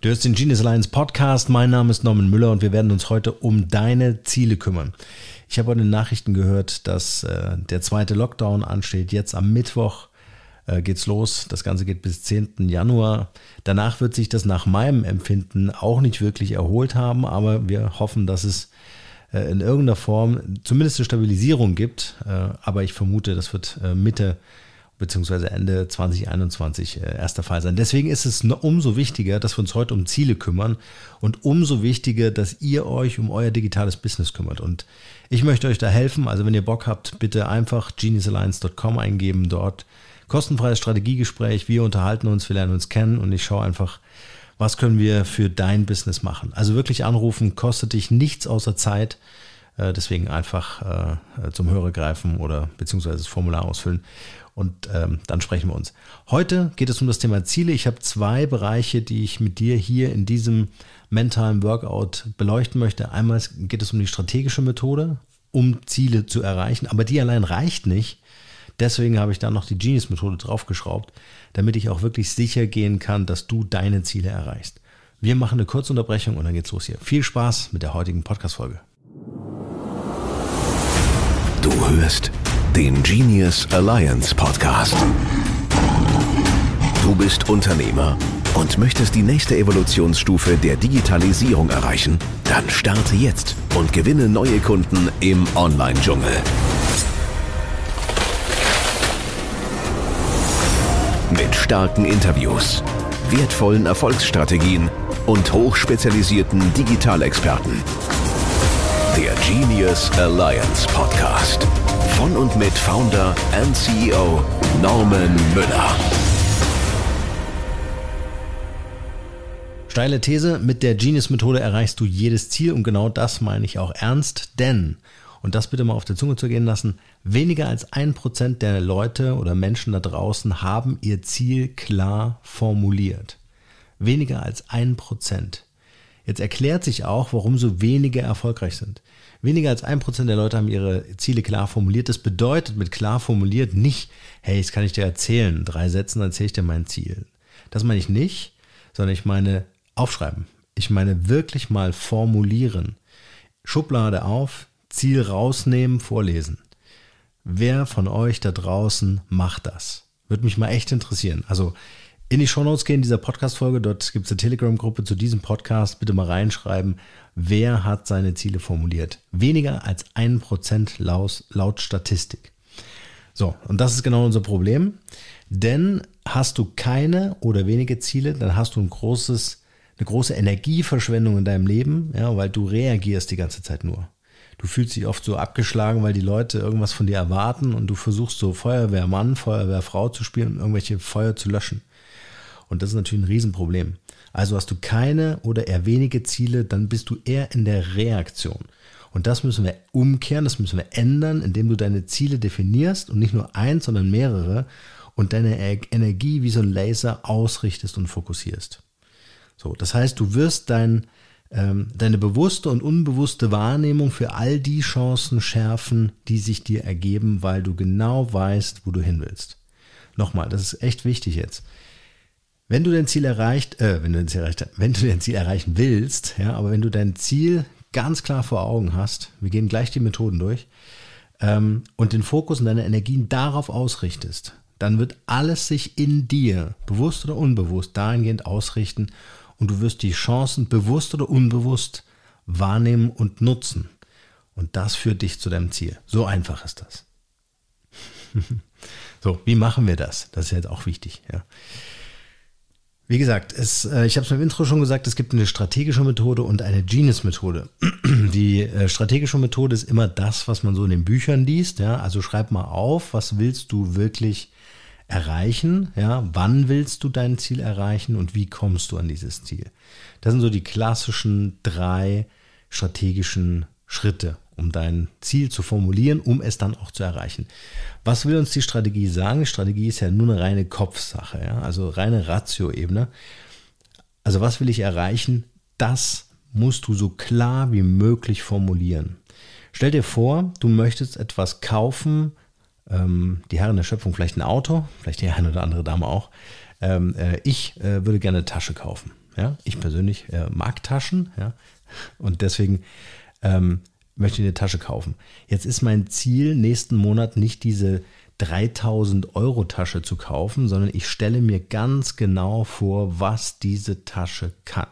Du hörst den Genius Alliance Podcast. Mein Name ist Norman Müller und wir werden uns heute um deine Ziele kümmern. Ich habe heute in den Nachrichten gehört, dass äh, der zweite Lockdown ansteht. Jetzt am Mittwoch äh, geht's los. Das Ganze geht bis 10. Januar. Danach wird sich das nach meinem Empfinden auch nicht wirklich erholt haben, aber wir hoffen, dass es äh, in irgendeiner Form zumindest eine Stabilisierung gibt. Äh, aber ich vermute, das wird äh, Mitte beziehungsweise Ende 2021 äh, erst Fall sein. Deswegen ist es umso wichtiger, dass wir uns heute um Ziele kümmern und umso wichtiger, dass ihr euch um euer digitales Business kümmert. Und ich möchte euch da helfen. Also wenn ihr Bock habt, bitte einfach geniusalliance.com eingeben, dort kostenfreies Strategiegespräch. Wir unterhalten uns, wir lernen uns kennen und ich schaue einfach, was können wir für dein Business machen. Also wirklich anrufen, kostet dich nichts außer Zeit. Äh, deswegen einfach äh, zum Hörer greifen oder beziehungsweise das Formular ausfüllen und ähm, dann sprechen wir uns. Heute geht es um das Thema Ziele. Ich habe zwei Bereiche, die ich mit dir hier in diesem mentalen Workout beleuchten möchte. Einmal geht es um die strategische Methode, um Ziele zu erreichen, aber die allein reicht nicht. Deswegen habe ich da noch die Genius-Methode draufgeschraubt, damit ich auch wirklich sicher gehen kann, dass du deine Ziele erreichst. Wir machen eine kurze Unterbrechung und dann geht's los hier. Viel Spaß mit der heutigen Podcast-Folge. Du hörst den Genius Alliance Podcast. Du bist Unternehmer und möchtest die nächste Evolutionsstufe der Digitalisierung erreichen? Dann starte jetzt und gewinne neue Kunden im Online-Dschungel. Mit starken Interviews, wertvollen Erfolgsstrategien und hochspezialisierten Digitalexperten. Der Genius Alliance Podcast. Von und mit Founder and CEO Norman Müller. Steile These, mit der Genius-Methode erreichst du jedes Ziel und genau das meine ich auch ernst, denn, und das bitte mal auf der Zunge zu gehen lassen, weniger als ein Prozent der Leute oder Menschen da draußen haben ihr Ziel klar formuliert. Weniger als ein Prozent. Jetzt erklärt sich auch, warum so wenige erfolgreich sind. Weniger als ein Prozent der Leute haben ihre Ziele klar formuliert. Das bedeutet mit klar formuliert nicht, hey, das kann ich dir erzählen, drei Sätzen erzähle ich dir mein Ziel. Das meine ich nicht, sondern ich meine aufschreiben. Ich meine wirklich mal formulieren. Schublade auf, Ziel rausnehmen, vorlesen. Wer von euch da draußen macht das? Würde mich mal echt interessieren. Also in die Shownotes gehen dieser Podcast-Folge. Dort gibt es eine Telegram-Gruppe zu diesem Podcast. Bitte mal reinschreiben, wer hat seine Ziele formuliert. Weniger als ein Prozent laut, Statistik. So, und das ist genau unser Problem. Denn hast du keine oder wenige Ziele, dann hast du ein großes, eine große Energieverschwendung in deinem Leben, ja, weil du reagierst die ganze Zeit nur. Du fühlst dich oft so abgeschlagen, weil die Leute irgendwas von dir erwarten und du versuchst so Feuerwehrmann, Feuerwehrfrau zu spielen und irgendwelche Feuer zu löschen. Und das ist natürlich ein Riesenproblem. Also hast du keine oder eher wenige Ziele, dann bist du eher in der Reaktion. Und das müssen wir umkehren, das müssen wir ändern, indem du deine Ziele definierst und nicht nur eins, sondern mehrere und deine e- Energie wie so ein Laser ausrichtest und fokussierst. So, das heißt, du wirst dein, ähm, deine bewusste und unbewusste Wahrnehmung für all die Chancen schärfen, die sich dir ergeben, weil du genau weißt, wo du hin willst. Nochmal, das ist echt wichtig jetzt. Wenn du dein Ziel erreicht, äh, wenn du dein Ziel erreicht, wenn du dein Ziel erreichen willst, ja, aber wenn du dein Ziel ganz klar vor Augen hast, wir gehen gleich die Methoden durch, ähm, und den Fokus und deine Energien darauf ausrichtest, dann wird alles sich in dir, bewusst oder unbewusst, dahingehend ausrichten und du wirst die Chancen bewusst oder unbewusst wahrnehmen und nutzen. Und das führt dich zu deinem Ziel. So einfach ist das. so, wie machen wir das? Das ist jetzt auch wichtig. Ja. Wie gesagt, es, äh, ich habe es im Intro schon gesagt, es gibt eine strategische Methode und eine Genius-Methode. Die äh, strategische Methode ist immer das, was man so in den Büchern liest. Ja? Also schreib mal auf, was willst du wirklich erreichen? Ja? Wann willst du dein Ziel erreichen und wie kommst du an dieses Ziel? Das sind so die klassischen drei strategischen Schritte um dein Ziel zu formulieren, um es dann auch zu erreichen. Was will uns die Strategie sagen? Strategie ist ja nur eine reine Kopfsache, ja? also reine Ratio-Ebene. Also was will ich erreichen? Das musst du so klar wie möglich formulieren. Stell dir vor, du möchtest etwas kaufen, ähm, die Herren der Schöpfung vielleicht ein Auto, vielleicht die eine oder andere Dame auch. Ähm, äh, ich äh, würde gerne eine Tasche kaufen. Ja? Ich persönlich äh, mag Taschen ja? und deswegen ähm, möchte eine Tasche kaufen. Jetzt ist mein Ziel, nächsten Monat nicht diese 3000 Euro Tasche zu kaufen, sondern ich stelle mir ganz genau vor, was diese Tasche kann.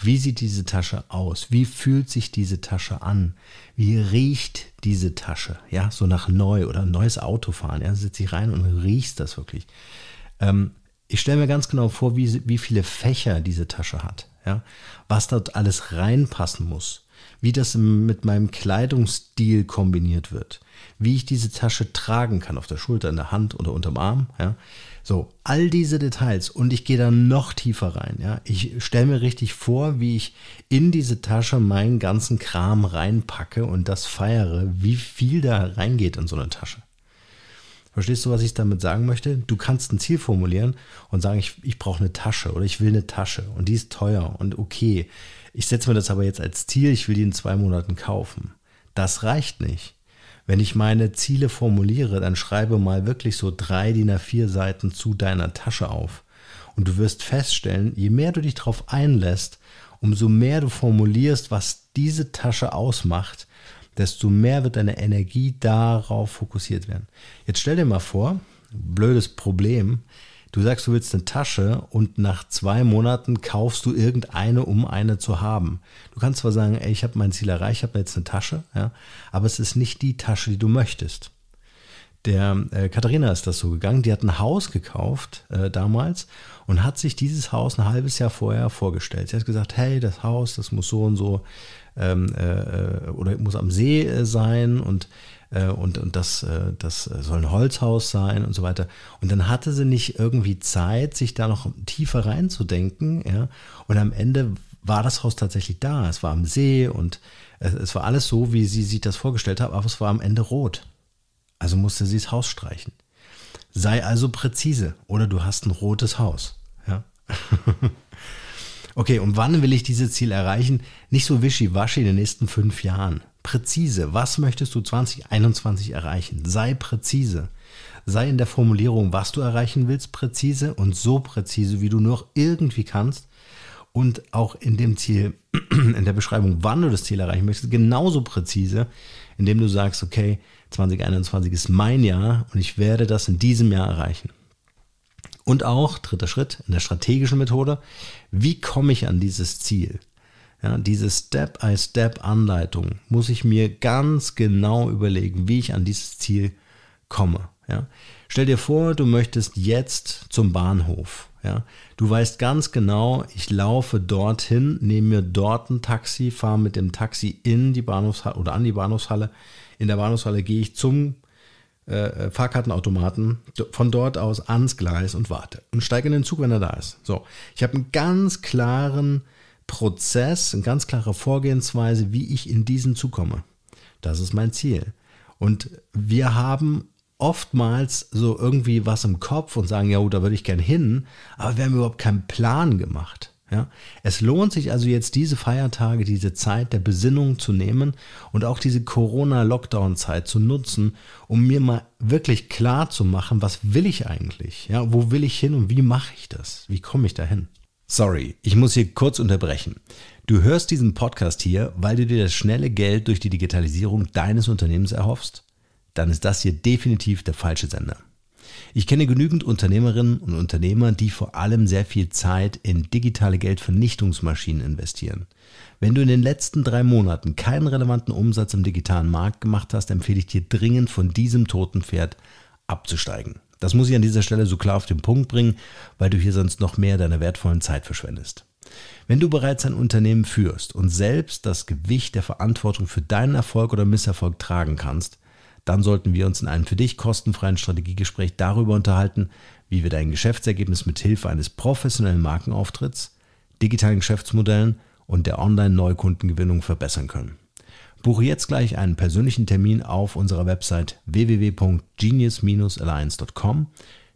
Wie sieht diese Tasche aus? Wie fühlt sich diese Tasche an? Wie riecht diese Tasche? Ja, so nach neu oder neues Auto fahren. Ja, sitze ich rein und riechst das wirklich. Ähm, ich stelle mir ganz genau vor, wie, wie viele Fächer diese Tasche hat. Ja, was dort alles reinpassen muss wie das mit meinem Kleidungsstil kombiniert wird, wie ich diese Tasche tragen kann, auf der Schulter, in der Hand oder unterm Arm. Ja. So, all diese Details und ich gehe da noch tiefer rein. Ja. Ich stelle mir richtig vor, wie ich in diese Tasche meinen ganzen Kram reinpacke und das feiere, wie viel da reingeht in so eine Tasche. Verstehst du, was ich damit sagen möchte? Du kannst ein Ziel formulieren und sagen, ich, ich brauche eine Tasche oder ich will eine Tasche und die ist teuer und okay. Ich setze mir das aber jetzt als Ziel, ich will die in zwei Monaten kaufen. Das reicht nicht. Wenn ich meine Ziele formuliere, dann schreibe mal wirklich so drei DIN A4 Seiten zu deiner Tasche auf. Und du wirst feststellen, je mehr du dich darauf einlässt, umso mehr du formulierst, was diese Tasche ausmacht, desto mehr wird deine Energie darauf fokussiert werden. Jetzt stell dir mal vor, blödes Problem, du sagst, du willst eine Tasche und nach zwei Monaten kaufst du irgendeine, um eine zu haben. Du kannst zwar sagen, ey, ich habe mein Ziel erreicht, ich habe jetzt eine Tasche, ja, aber es ist nicht die Tasche, die du möchtest der äh, Katharina ist das so gegangen, die hat ein Haus gekauft äh, damals und hat sich dieses Haus ein halbes Jahr vorher vorgestellt. Sie hat gesagt, hey, das Haus, das muss so und so ähm, äh, äh oder muss am See äh, sein und, äh, und, und das, das soll ein Holzhaus sein und so weiter. Und dann hatte sie nicht irgendwie Zeit, sich da noch tiefer reinzudenken. Ja? Und am Ende war das Haus tatsächlich da. Es war am See und es, es war alles so, wie sie sich das vorgestellt hat, aber es war am Ende rot. Also musste sie das Haus streichen. Sei also präzise oder du hast ein rotes Haus. Ja? okay, und wann will ich dieses Ziel erreichen? Nicht so wischiwaschi in den nächsten fünf Jahren. Präzise. Was möchtest du 2021 erreichen? Sei präzise. Sei in der Formulierung, was du erreichen willst, präzise und so präzise, wie du nur irgendwie kannst. Und auch in dem Ziel, in der Beschreibung, wann du das Ziel erreichen möchtest, genauso präzise, indem du sagst, okay, 2021 ist mein Jahr und ich werde das in diesem Jahr erreichen. Und auch, dritter Schritt, in der strategischen Methode, wie komme ich an dieses Ziel? Ja, diese Step-by-Step-Anleitung muss ich mir ganz genau überlegen, wie ich an dieses Ziel komme. Ja. Stell dir vor, du möchtest jetzt zum Bahnhof ja? Du weißt ganz genau, ich laufe dorthin, nehme mir dort ein Taxi, fahre mit dem Taxi in die Bahnhofshalle oder an die Bahnhofshalle. In der Bahnhofshalle gehe ich zum äh, äh Fahrkartenautomaten, von dort aus ans Gleis und warte und steige in den Zug, wenn er da ist. So, ich habe einen ganz klaren Prozess, eine ganz klare Vorgehensweise, wie ich in diesen Zug komme. Das ist mein Ziel. Und wir haben oftmals so irgendwie was im Kopf und sagen, ja, da würde ich gern hin, aber wir haben überhaupt keinen Plan gemacht. Ja, es lohnt sich also jetzt diese Feiertage, diese Zeit der Besinnung zu nehmen und auch diese Corona-Lockdown-Zeit zu nutzen, um mir mal wirklich klar zu machen, was will ich eigentlich? Ja, wo will ich hin und wie mache ich das? Wie komme ich dahin? Sorry, ich muss hier kurz unterbrechen. Du hörst diesen Podcast hier, weil du dir das schnelle Geld durch die Digitalisierung deines Unternehmens erhoffst? dann ist das hier definitiv der falsche Sender. Ich kenne genügend Unternehmerinnen und Unternehmer, die vor allem sehr viel Zeit in digitale Geldvernichtungsmaschinen investieren. Wenn du in den letzten drei Monaten keinen relevanten Umsatz im digitalen Markt gemacht hast, empfehle ich dir dringend von diesem toten Pferd abzusteigen. Das muss ich an dieser Stelle so klar auf den Punkt bringen, weil du hier sonst noch mehr deiner wertvollen Zeit verschwendest. Wenn du bereits ein Unternehmen führst und selbst das Gewicht der Verantwortung für deinen Erfolg oder Misserfolg tragen kannst, dann sollten wir uns in einem für dich kostenfreien Strategiegespräch darüber unterhalten, wie wir dein Geschäftsergebnis mit Hilfe eines professionellen Markenauftritts, digitalen Geschäftsmodellen und der Online-Neukundengewinnung verbessern können. Buche jetzt gleich einen persönlichen Termin auf unserer Website www.genius-alliance.com.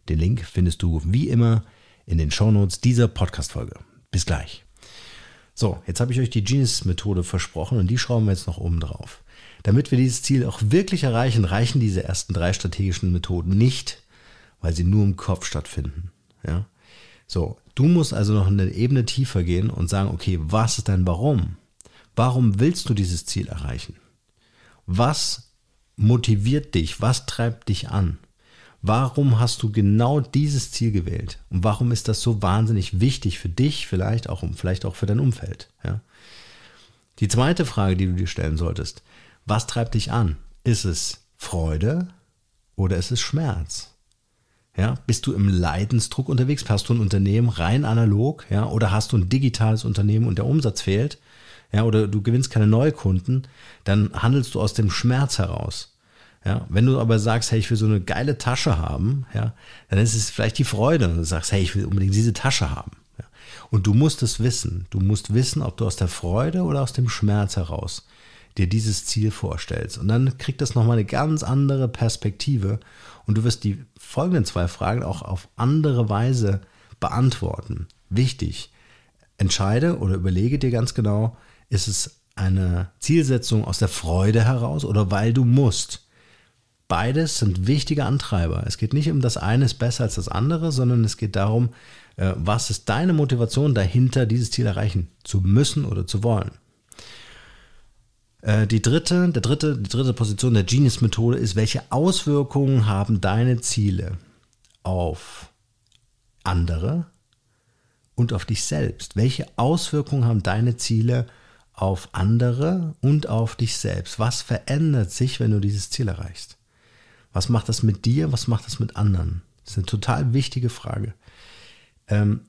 Den Link findest du wie immer in den Shownotes dieser Podcast-Folge. Bis gleich. So, jetzt habe ich euch die Genius-Methode versprochen und die schrauben wir jetzt noch oben drauf. Damit wir dieses Ziel auch wirklich erreichen, reichen diese ersten drei strategischen Methoden nicht, weil sie nur im Kopf stattfinden. Ja? So, du musst also noch eine Ebene tiefer gehen und sagen, okay, was ist dein Warum? Warum willst du dieses Ziel erreichen? Was motiviert dich? Was treibt dich an? Warum hast du genau dieses Ziel gewählt? Und warum ist das so wahnsinnig wichtig für dich, vielleicht auch vielleicht auch für dein Umfeld? Ja? Die zweite Frage, die du dir stellen solltest, was treibt dich an? Ist es Freude oder ist es Schmerz? Ja, bist du im Leidensdruck unterwegs? Hast du ein Unternehmen rein analog? Ja, oder hast du ein digitales Unternehmen und der Umsatz fehlt? Ja, oder du gewinnst keine Neukunden? Dann handelst du aus dem Schmerz heraus. Ja, wenn du aber sagst, hey, ich will so eine geile Tasche haben, ja, dann ist es vielleicht die Freude und du sagst, hey, ich will unbedingt diese Tasche haben. Ja. Und du musst es wissen. Du musst wissen, ob du aus der Freude oder aus dem Schmerz heraus dir dieses Ziel vorstellst. Und dann kriegt das nochmal eine ganz andere Perspektive und du wirst die folgenden zwei Fragen auch auf andere Weise beantworten. Wichtig, entscheide oder überlege dir ganz genau, ist es eine Zielsetzung aus der Freude heraus oder weil du musst? Beides sind wichtige Antreiber. Es geht nicht um das eine ist besser als das andere, sondern es geht darum, äh, was ist deine Motivation dahinter, dieses Ziel erreichen zu müssen oder zu wollen. Äh, die dritte, der dritte, die dritte Position der Genius-Methode ist, welche Auswirkungen haben deine Ziele auf andere und auf dich selbst? Welche Auswirkungen haben deine Ziele auf andere und auf dich selbst? Was verändert sich, wenn du dieses Ziel erreichst? Was macht das mit dir? Was macht das mit anderen? Das ist eine total wichtige Frage. Ähm,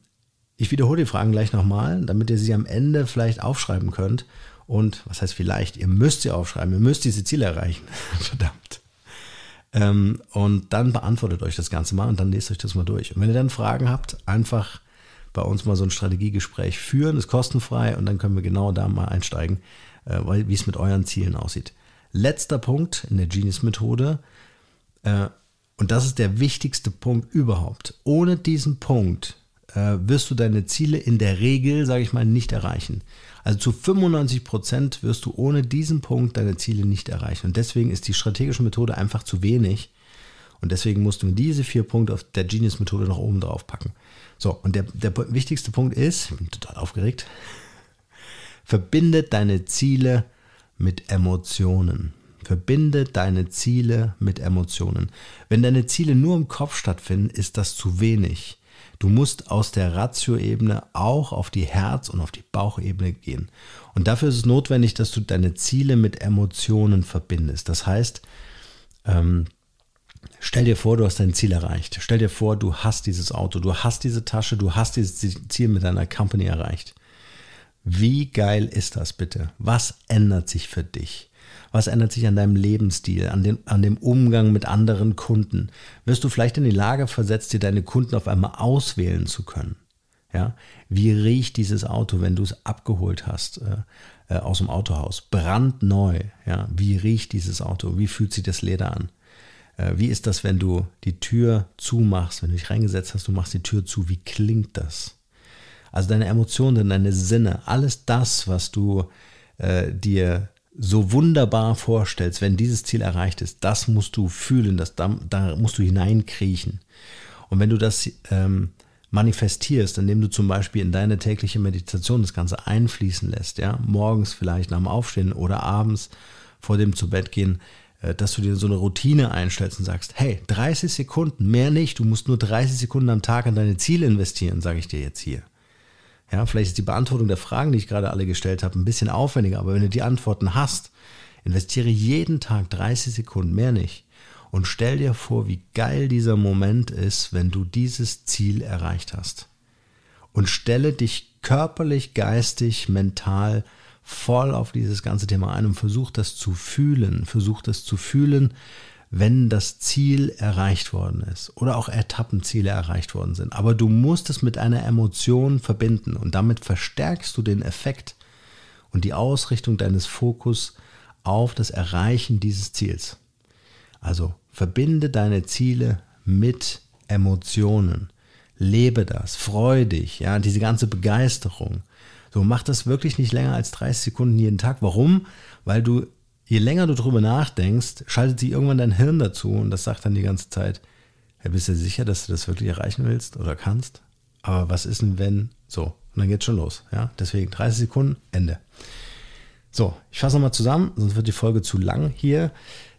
ich wiederhole die Fragen gleich nochmal, damit ihr sie am Ende vielleicht aufschreiben könnt und was heißt vielleicht, ihr müsst sie aufschreiben, ihr müsst diese Ziele erreichen. Verdammt. Ähm, und dann beantwortet euch das Ganze mal und dann lest euch das mal durch. Und wenn ihr dann Fragen habt, einfach bei uns mal so ein Strategiegespräch führen, ist kostenfrei und dann können wir genau da mal einsteigen, äh, wie es mit euren Zielen aussieht. Letzter Punkt in der Genius-Methode, äh, und das ist der wichtigste Punkt überhaupt. Ohne diesen Punkt äh, wirst du deine Ziele in der Regel, sage ich mal, nicht erreichen. Also zu 95 Prozent wirst du ohne diesen Punkt deine Ziele nicht erreichen. Und deswegen ist die strategische Methode einfach zu wenig. Und deswegen musst du diese vier Punkte auf der Genius-Methode noch oben drauf packen. So, und der, der wichtigste Punkt ist, ich bin total aufgeregt, verbindet deine Ziele mit Emotionen. Verbinde deine Ziele mit Emotionen. Wenn deine Ziele nur im Kopf stattfinden, ist das zu wenig. Du musst aus der Ratio-Ebene auch auf die Herz- und auf die Bauchebene gehen. Und dafür ist es notwendig, dass du deine Ziele mit Emotionen verbindest. Das heißt, ähm, Stell dir vor, du hast dein Ziel erreicht. Stell dir vor, du hast dieses Auto, du hast diese Tasche, du hast dieses Ziel mit deiner Company erreicht. Wie geil ist das bitte? Was ändert sich für dich? Was ändert sich an deinem Lebensstil, an dem, an dem Umgang mit anderen Kunden? Wirst du vielleicht in die Lage versetzt, dir deine Kunden auf einmal auswählen zu können? Ja, wie riecht dieses Auto, wenn du es abgeholt hast äh, äh, aus dem Autohaus? Brandneu. Ja, wie riecht dieses Auto? Wie fühlt sich das Leder an? Äh, wie ist das, wenn du die Tür zumachst, wenn du dich reingesetzt hast, du machst die Tür zu? Wie klingt das? Also deine Emotionen, deine Sinne, alles das, was du äh, dir so wunderbar vorstellst, wenn dieses Ziel erreicht ist, das musst du fühlen, das, da, da musst du hineinkriechen. Und wenn du das ähm, manifestierst, indem du zum Beispiel in deine tägliche Meditation das Ganze einfließen lässt, ja, morgens vielleicht nach dem Aufstehen oder abends vor dem zu Bett gehen, äh, dass du dir so eine Routine einstellst und sagst, hey, 30 Sekunden, mehr nicht, du musst nur 30 Sekunden am Tag an deine Ziele investieren, sage ich dir jetzt hier. Ja, vielleicht ist die Beantwortung der Fragen, die ich gerade alle gestellt habe, ein bisschen aufwendiger, aber wenn du die Antworten hast, investiere jeden Tag 30 Sekunden, mehr nicht. Und stell dir vor, wie geil dieser Moment ist, wenn du dieses Ziel erreicht hast. Und stelle dich körperlich, geistig, mental voll auf dieses ganze Thema ein und versuch das zu fühlen. Versuch das zu fühlen, wenn das Ziel erreicht worden ist oder auch Etappenziele erreicht worden sind. Aber du musst es mit einer Emotion verbinden und damit verstärkst du den Effekt und die Ausrichtung deines Fokus auf das Erreichen dieses Ziels. Also verbinde deine Ziele mit Emotionen. Lebe das, freu dich, ja, diese ganze Begeisterung. So mach das wirklich nicht länger als 30 Sekunden jeden Tag. Warum? Weil du je länger du darüber nachdenkst, schaltet sich irgendwann dein Hirn dazu und das sagt dann die ganze Zeit, ja, bist du sicher, dass du das wirklich erreichen willst oder kannst? Aber was ist denn, wenn so? Und dann geht's schon los. Ja? Deswegen 30 Sekunden, Ende. So, ich fasse nochmal zusammen, sonst wird die Folge zu lang hier.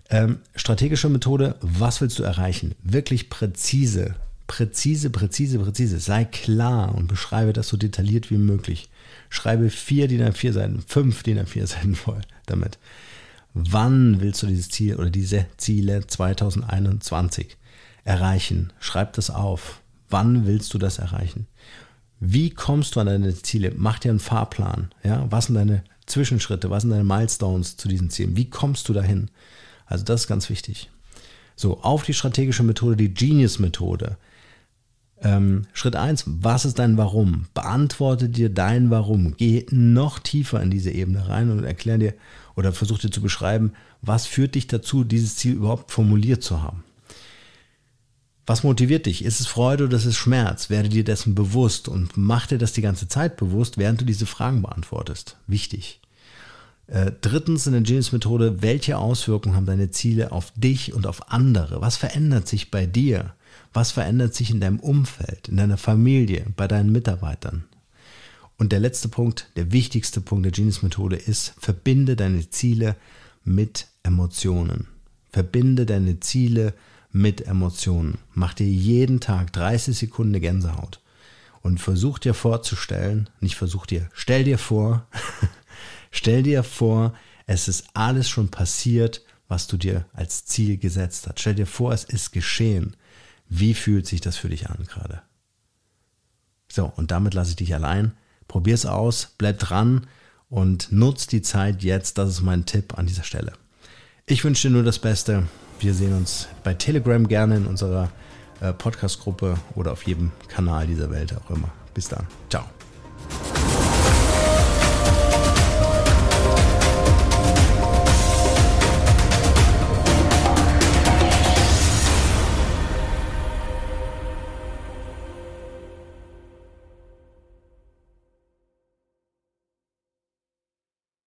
Ähm, strategische Methode, was willst du erreichen? Wirklich präzise, präzise, präzise, präzise. Sei klar und beschreibe das so detailliert wie möglich. Schreibe vier DIN A4 Seiten, fünf DIN A4 Seiten voll damit. Wann willst du dieses Ziel oder diese Ziele 2021 erreichen? Schreib das auf. Wann willst du das erreichen? Wie kommst du an deine Ziele? Mach dir einen Fahrplan. Ja? Was sind deine Zwischenschritte? Was sind deine Milestones zu diesen Zielen? Wie kommst du dahin? Also das ist ganz wichtig. So, auf die strategische Methode, die Genius-Methode. Ähm, Schritt 1, was ist dein Warum? Beantworte dir dein Warum. Geh noch tiefer in diese Ebene rein und erklär dir oder versuch dir zu beschreiben, was führt dich dazu, dieses Ziel überhaupt formuliert zu haben. Was motiviert dich? Ist es Freude oder ist es Schmerz? Werde dir dessen bewusst und mach dir das die ganze Zeit bewusst, während du diese Fragen beantwortest. Wichtig. Äh, drittens in der Genius-Methode, welche Auswirkungen haben deine Ziele auf dich und auf andere? Was verändert sich bei dir? Was verändert sich in deinem Umfeld, in deiner Familie, bei deinen Mitarbeitern? Und der letzte Punkt, der wichtigste Punkt der Genius-Methode ist, verbinde deine Ziele mit Emotionen. Verbinde deine Ziele mit Emotionen. Mach dir jeden Tag 30 Sekunden Gänsehaut und versuch dir vorzustellen, nicht versuch dir, stell dir vor, stell dir vor, es ist alles schon passiert, was du dir als Ziel gesetzt hast. Stell dir vor, es ist geschehen. Wie fühlt sich das für dich an gerade? So, und damit lasse ich dich allein. Probier's aus, bleib dran und nutz die Zeit jetzt. Das ist mein Tipp an dieser Stelle. Ich wünsche dir nur das Beste. Wir sehen uns bei Telegram gerne in unserer äh, Podcast-Gruppe oder auf jedem Kanal dieser Welt auch immer. Bis dann. Ciao.